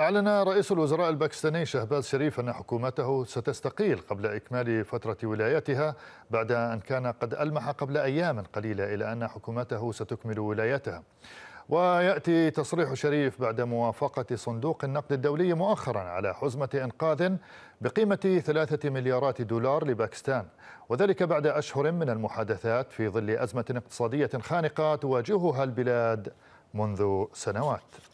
أعلن رئيس الوزراء الباكستاني شهباز شريف أن حكومته ستستقيل قبل إكمال فترة ولايتها بعد أن كان قد ألمح قبل أيام قليلة إلى أن حكومته ستكمل ولايتها ويأتي تصريح شريف بعد موافقة صندوق النقد الدولي مؤخرا على حزمة إنقاذ بقيمة ثلاثة مليارات دولار لباكستان وذلك بعد أشهر من المحادثات في ظل أزمة اقتصادية خانقة تواجهها البلاد منذ سنوات